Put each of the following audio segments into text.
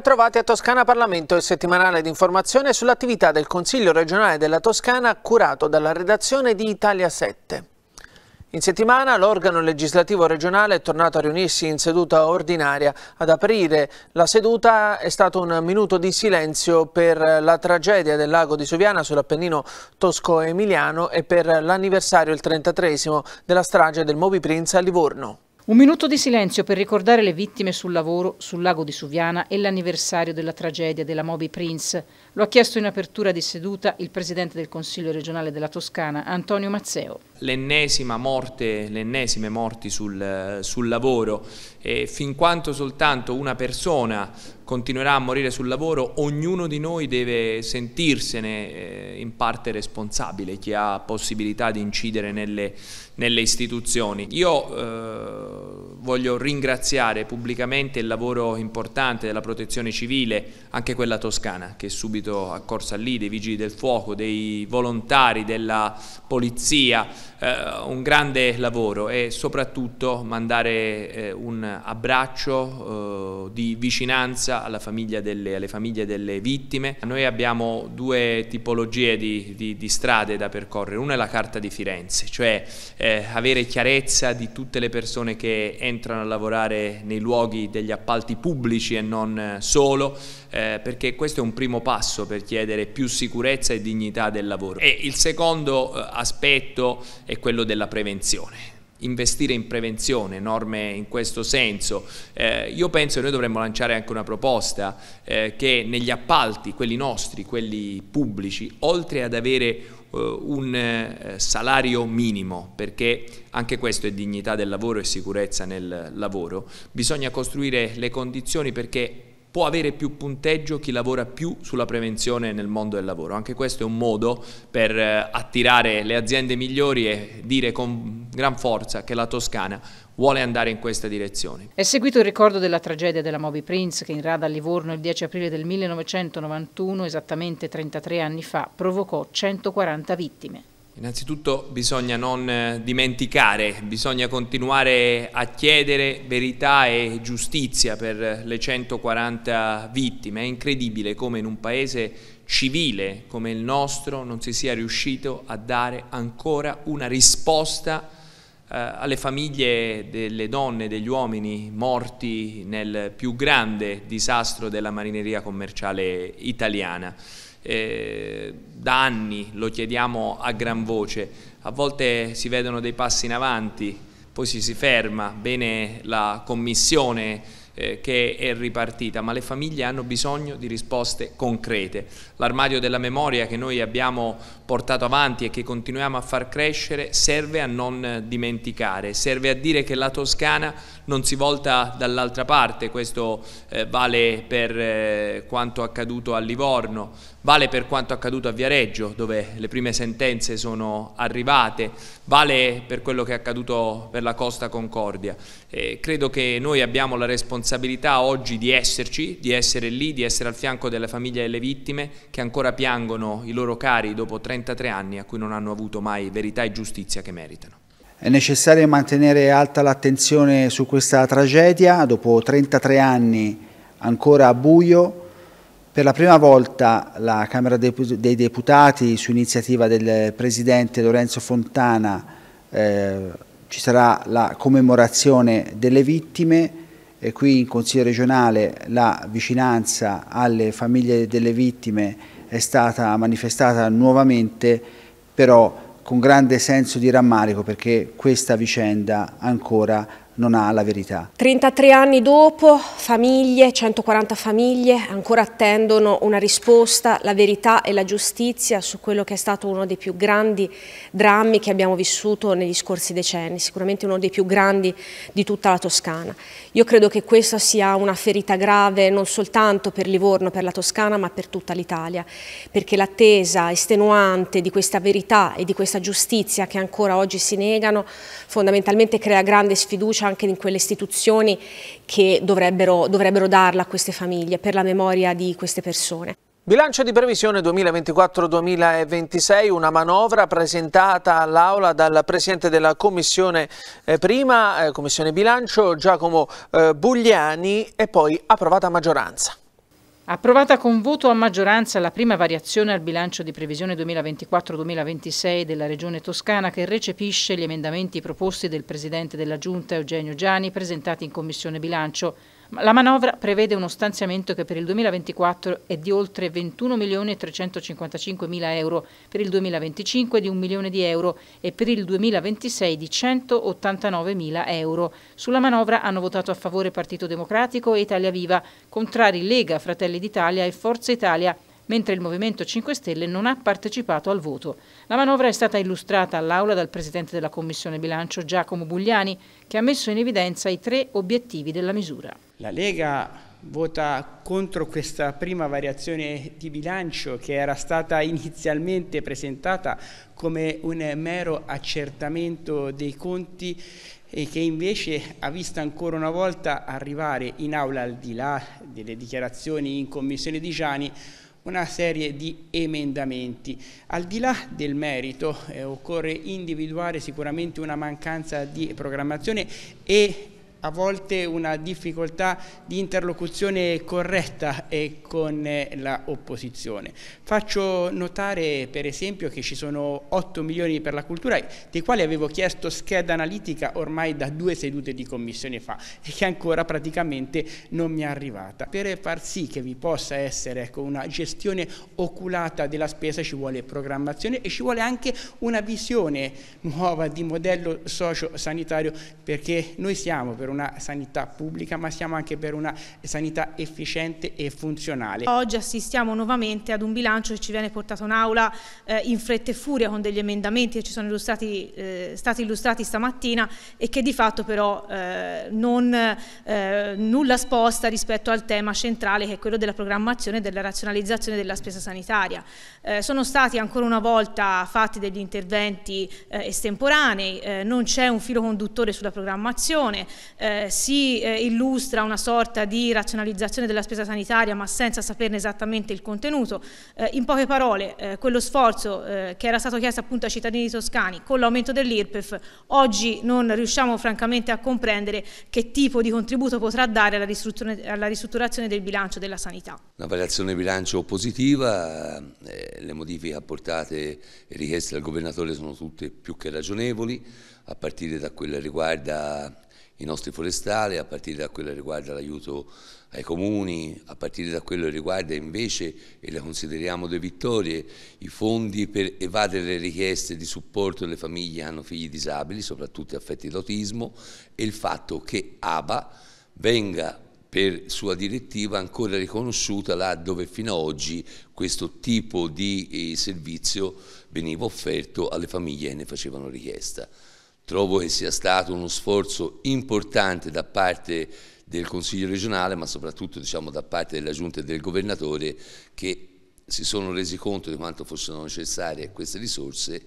Bentrovati a Toscana Parlamento, il settimanale di informazione sull'attività del Consiglio regionale della Toscana curato dalla redazione di Italia 7. In settimana l'organo legislativo regionale è tornato a riunirsi in seduta ordinaria. Ad aprire la seduta è stato un minuto di silenzio per la tragedia del lago di Suviana sull'Appennino tosco-emiliano e per l'anniversario, il 33 della strage del Moby Prince a Livorno. Un minuto di silenzio per ricordare le vittime sul lavoro sul lago di Suviana e l'anniversario della tragedia della Moby Prince, lo ha chiesto in apertura di seduta il Presidente del Consiglio regionale della Toscana, Antonio Mazzeo. L'ennesima morte, le ennesime morti sul, sul lavoro e fin quanto soltanto una persona continuerà a morire sul lavoro, ognuno di noi deve sentirsene eh, in parte responsabile, chi ha possibilità di incidere nelle, nelle istituzioni. Io eh, voglio ringraziare pubblicamente il lavoro importante della protezione civile, anche quella toscana, che è subito accorsa lì, dei vigili del fuoco, dei volontari, della polizia, eh, un grande lavoro e soprattutto mandare eh, un abbraccio eh, di vicinanza famiglia delle, alle famiglie delle vittime. Noi abbiamo due tipologie di, di, di, strade da percorrere, una è la carta di Firenze, cioè eh, avere chiarezza di tutte le persone che entrano entrano a lavorare nei luoghi degli appalti pubblici e non eh, solo, eh, perché questo è un primo passo per chiedere più sicurezza e dignità del lavoro. E il secondo eh, aspetto è quello della prevenzione investire in prevenzione, norme in questo senso. Eh, io penso che noi dovremmo lanciare anche una proposta eh, che negli appalti, quelli nostri, quelli pubblici, oltre ad avere eh, un eh, salario minimo, perché anche questo è dignità del lavoro e sicurezza nel lavoro, bisogna costruire le condizioni perché può avere più punteggio chi lavora più sulla prevenzione nel mondo del lavoro. Anche questo è un modo per eh, attirare le aziende migliori e dire con gran forza che la Toscana vuole andare in questa direzione. È seguito il ricordo della tragedia della Moby Prince che in rada a Livorno il 10 aprile del 1991, esattamente 33 anni fa, provocò 140 vittime. Innanzitutto bisogna non eh, dimenticare, bisogna continuare a chiedere verità e giustizia per eh, le 140 vittime. È incredibile come in un paese civile come il nostro non si sia riuscito a dare ancora una risposta eh, alle famiglie delle donne e degli uomini morti nel più grande disastro della marineria commerciale italiana. Eh, da anni lo chiediamo a gran voce, a volte si vedono dei passi in avanti, poi si, si ferma, bene la Commissione eh, che è ripartita, ma le famiglie hanno bisogno di risposte concrete. L'armadio della memoria che noi abbiamo portato avanti e che continuiamo a far crescere serve a non dimenticare, serve a dire che la Toscana non si volta dall'altra parte, questo eh, vale per eh, quanto accaduto a Livorno, vale per quanto accaduto a Viareggio dove le prime sentenze sono arrivate, vale per quello che è accaduto per la Costa Concordia. Eh, credo che noi abbiamo la responsabilità oggi di esserci, di essere lì, di essere al fianco delle famiglie delle vittime che ancora piangono i loro cari dopo 33 anni a cui non hanno avuto mai verità e giustizia che meritano. È necessario mantenere alta l'attenzione su questa tragedia, dopo 33 anni ancora a buio, per la prima volta la Camera dei Deputati, su iniziativa del Presidente Lorenzo Fontana, eh, ci sarà la commemorazione delle vittime e qui in Consiglio regionale la vicinanza alle famiglie delle vittime è stata manifestata nuovamente, però con grande senso di rammarico perché questa vicenda ancora non ha la verità. 33 anni dopo, famiglie, 140 famiglie ancora attendono una risposta, la verità e la giustizia su quello che è stato uno dei più grandi drammi che abbiamo vissuto negli scorsi decenni, sicuramente uno dei più grandi di tutta la Toscana. Io credo che questa sia una ferita grave non soltanto per Livorno, per la Toscana, ma per tutta l'Italia, perché l'attesa estenuante di questa verità e di questa giustizia che ancora oggi si negano fondamentalmente crea grande sfiducia anche in quelle istituzioni che dovrebbero, dovrebbero darla a queste famiglie per la memoria di queste persone. Bilancio di previsione 2024-2026, una manovra presentata all'Aula dal Presidente della Commissione eh, Prima, eh, Commissione Bilancio, Giacomo eh, Bugliani, e poi approvata a maggioranza. Approvata con voto a maggioranza la prima variazione al bilancio di previsione 2024-2026 della Regione Toscana che recepisce gli emendamenti proposti del Presidente della Giunta Eugenio Giani presentati in Commissione Bilancio. La manovra prevede uno stanziamento che per il 2024 è di oltre 21.355.000 euro, per il 2025 di 1 milione di euro e per il 2026 di 189.000 euro. Sulla manovra hanno votato a favore Partito Democratico e Italia Viva, contrari Lega, Fratelli d'Italia e Forza Italia mentre il Movimento 5 Stelle non ha partecipato al voto. La manovra è stata illustrata all'Aula dal Presidente della Commissione Bilancio Giacomo Bugliani, che ha messo in evidenza i tre obiettivi della misura. La Lega vota contro questa prima variazione di bilancio che era stata inizialmente presentata come un mero accertamento dei conti e che invece ha visto ancora una volta arrivare in aula al di là delle dichiarazioni in commissione di Gianni una serie di emendamenti. Al di là del merito eh, occorre individuare sicuramente una mancanza di programmazione e a volte una difficoltà di interlocuzione corretta e con eh, l'opposizione. Faccio notare per esempio che ci sono 8 milioni per la cultura dei quali avevo chiesto scheda analitica ormai da due sedute di commissione fa e che ancora praticamente non mi è arrivata. Per far sì che vi possa essere ecco, una gestione oculata della spesa ci vuole programmazione e ci vuole anche una visione nuova di modello socio-sanitario perché noi siamo per per una sanità pubblica ma siamo anche per una sanità efficiente e funzionale. Oggi assistiamo nuovamente ad un bilancio che ci viene portato in aula eh, in fretta e furia con degli emendamenti che ci sono illustrati, eh, stati illustrati stamattina e che di fatto però eh, non eh, nulla sposta rispetto al tema centrale che è quello della programmazione e della razionalizzazione della spesa sanitaria. Eh, sono stati ancora una volta fatti degli interventi eh, estemporanei, non c'è un filo conduttore sulla programmazione, eh, si eh, illustra una sorta di razionalizzazione della spesa sanitaria ma senza saperne esattamente il contenuto. Eh, in poche parole, eh, quello sforzo eh, che era stato chiesto appunto ai cittadini toscani con l'aumento dell'IRPEF, oggi non riusciamo francamente a comprendere che tipo di contributo potrà dare alla, alla ristrutturazione del bilancio della sanità. Una variazione bilancio positiva, eh, le modifiche apportate e richieste dal governatore sono tutte più che ragionevoli, a partire da quella riguarda i nostri forestali, a partire da quello che riguarda l'aiuto ai comuni, a partire da quello che riguarda invece, e le consideriamo due vittorie, i fondi per evadere le richieste di supporto alle famiglie che hanno figli disabili, soprattutto affetti da autismo, e il fatto che ABA venga per sua direttiva ancora riconosciuta là dove fino ad oggi questo tipo di eh, servizio veniva offerto alle famiglie che ne facevano richiesta. Trovo che sia stato uno sforzo importante da parte del Consiglio regionale, ma soprattutto diciamo, da parte della Giunta e del Governatore, che si sono resi conto di quanto fossero necessarie queste risorse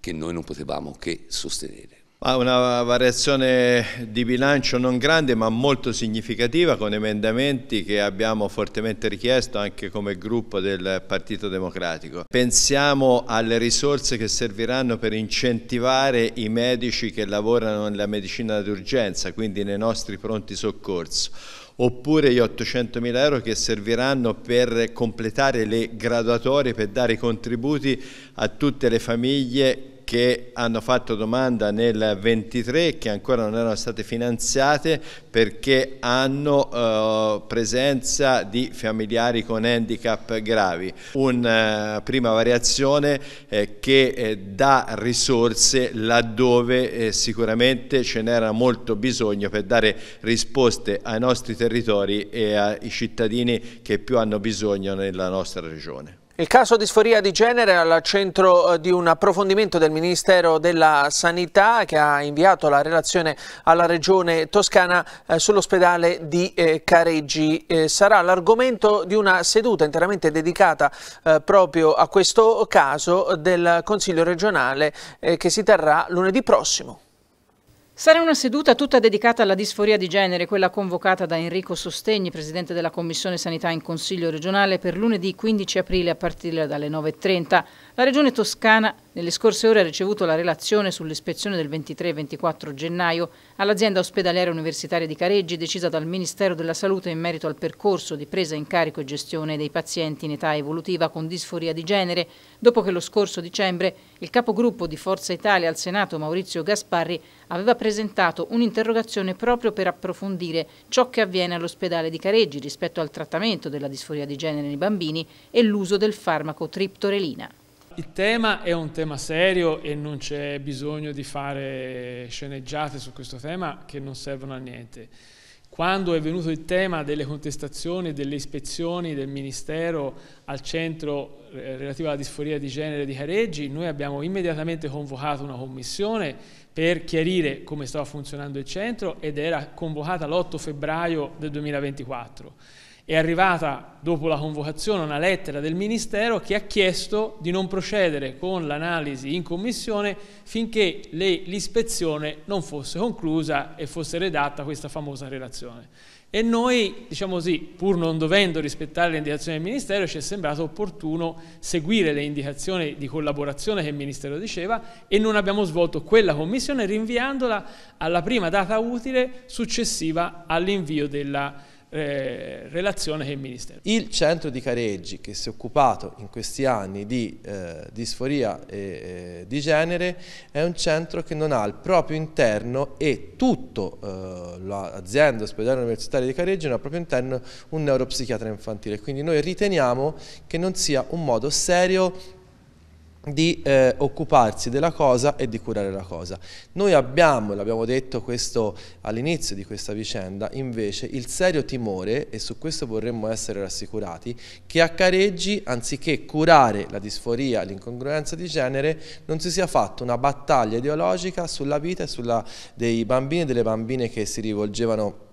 che noi non potevamo che sostenere. Una variazione di bilancio non grande ma molto significativa con emendamenti che abbiamo fortemente richiesto anche come gruppo del Partito Democratico. Pensiamo alle risorse che serviranno per incentivare i medici che lavorano nella medicina d'urgenza, quindi nei nostri pronti soccorso oppure gli 800 mila euro che serviranno per completare le graduatorie, per dare i contributi a tutte le famiglie che hanno fatto domanda nel 23 che ancora non erano state finanziate perché hanno eh, presenza di familiari con handicap gravi. Una eh, prima variazione eh, che eh, dà risorse laddove eh, sicuramente ce n'era molto bisogno per dare risposte ai nostri territori e ai cittadini che più hanno bisogno nella nostra regione. Il caso di sforia di genere è al centro eh, di un approfondimento del Ministero della Sanità che ha inviato la relazione alla Regione Toscana eh, sull'ospedale di eh, Careggi. Sarà l'argomento di una seduta interamente dedicata proprio a questo caso del Consiglio regionale che si terrà lunedì prossimo. Sarà una seduta tutta dedicata alla disforia di genere, quella convocata da Enrico Sostegni, presidente della Commissione Sanità in Consiglio regionale, per lunedì 15 aprile a partire dalle 9.30. La Regione Toscana nelle scorse ore ha ricevuto la relazione sull'ispezione del 23 24 gennaio all'azienda ospedaliera universitaria di Careggi, decisa dal Ministero della Salute in merito al percorso di presa in carico e gestione dei pazienti in età evolutiva con disforia di genere, dopo che lo scorso dicembre il capogruppo di Forza Italia al Senato Maurizio Gasparri aveva presentato un'interrogazione proprio per approfondire ciò che avviene all'ospedale di Careggi rispetto al trattamento della disforia di genere nei bambini e l'uso del farmaco triptorelina. Il tema è un tema serio e non c'è bisogno di fare sceneggiate su questo tema che non servono a niente. Quando è venuto il tema delle contestazioni e delle ispezioni del Ministero al centro eh, relativo alla disforia di genere di Careggi, noi abbiamo immediatamente convocato una commissione per chiarire come stava funzionando il centro ed era convocata l'8 febbraio del 2024 è arrivata dopo la convocazione una lettera del Ministero che ha chiesto di non procedere con l'analisi in commissione finché l'ispezione non fosse conclusa e fosse redatta questa famosa relazione. E noi, diciamo così, pur non dovendo rispettare le indicazioni del Ministero, ci è sembrato opportuno seguire le indicazioni di collaborazione che il Ministero diceva e non abbiamo svolto quella commissione rinviandola alla prima data utile successiva all'invio della eh, relazione che il Ministero. Il centro di Careggi che si è occupato in questi anni di eh, disforia e eh, di genere è un centro che non ha al proprio interno e tutto eh, l'azienda ospedale universitaria di Careggi non ha al proprio interno un neuropsichiatra infantile, quindi noi riteniamo che non sia un modo serio di eh, occuparsi della cosa e di curare la cosa. Noi abbiamo, l'abbiamo detto all'inizio di questa vicenda, invece il serio timore, e su questo vorremmo essere rassicurati, che a Careggi, anziché curare la disforia, l'incongruenza di genere, non si sia fatta una battaglia ideologica sulla vita e sulla, dei bambini e delle bambine che si rivolgevano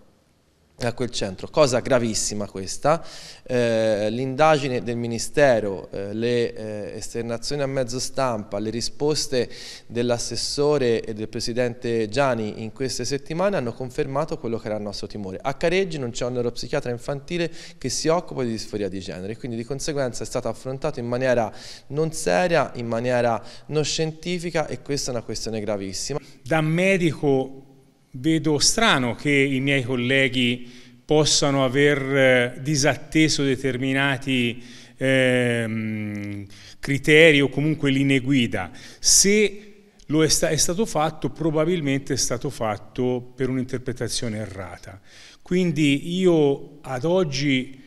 a quel centro. Cosa gravissima questa, eh, l'indagine del Ministero, eh, le eh, esternazioni a mezzo stampa, le risposte dell'assessore e del Presidente Gianni in queste settimane hanno confermato quello che era il nostro timore. A Careggi non c'è un neuropsichiatra infantile che si occupa di disforia di genere, quindi di conseguenza è stato affrontato in maniera non seria, in maniera non scientifica e questa è una questione gravissima. Da medico vedo strano che i miei colleghi possano aver eh, disatteso determinati ehm, criteri o comunque linee guida. Se lo è, sta è stato fatto, probabilmente è stato fatto per un'interpretazione errata. Quindi io ad oggi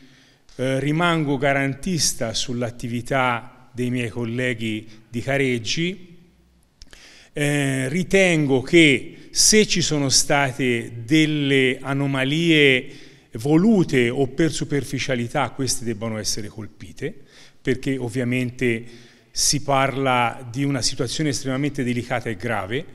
eh, rimango garantista sull'attività dei miei colleghi di Careggi, eh, ritengo che se ci sono state delle anomalie volute o per superficialità queste debbano essere colpite, perché ovviamente si parla di una situazione estremamente delicata e grave,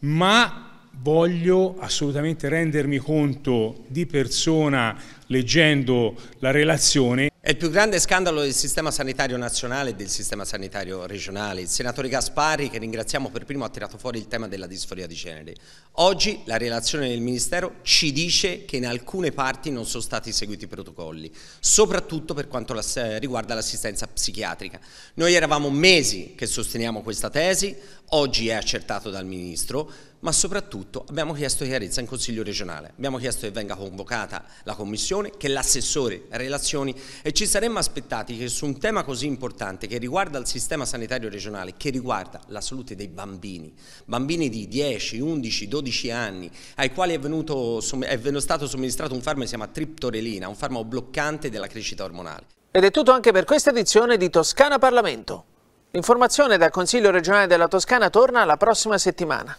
ma voglio assolutamente rendermi conto di persona leggendo la relazione è il più grande scandalo del sistema sanitario nazionale e del sistema sanitario regionale. Il senatore Gasparri, che ringraziamo per primo, ha tirato fuori il tema della disforia di genere. Oggi la relazione del Ministero ci dice che in alcune parti non sono stati seguiti i protocolli, soprattutto per quanto riguarda l'assistenza psichiatrica. Noi eravamo mesi che sosteniamo questa tesi, oggi è accertato dal Ministro, ma soprattutto abbiamo chiesto chiarezza in Consiglio regionale, abbiamo chiesto che venga convocata la Commissione, che l'assessore relazioni e ci saremmo aspettati che su un tema così importante che riguarda il sistema sanitario regionale, che riguarda la salute dei bambini, bambini di 10, 11, 12 anni, ai quali è, venuto, è stato somministrato un farmaco che si chiama triptorelina, un farmaco bloccante della crescita ormonale. Ed è tutto anche per questa edizione di Toscana Parlamento. L'informazione dal Consiglio regionale della Toscana torna la prossima settimana.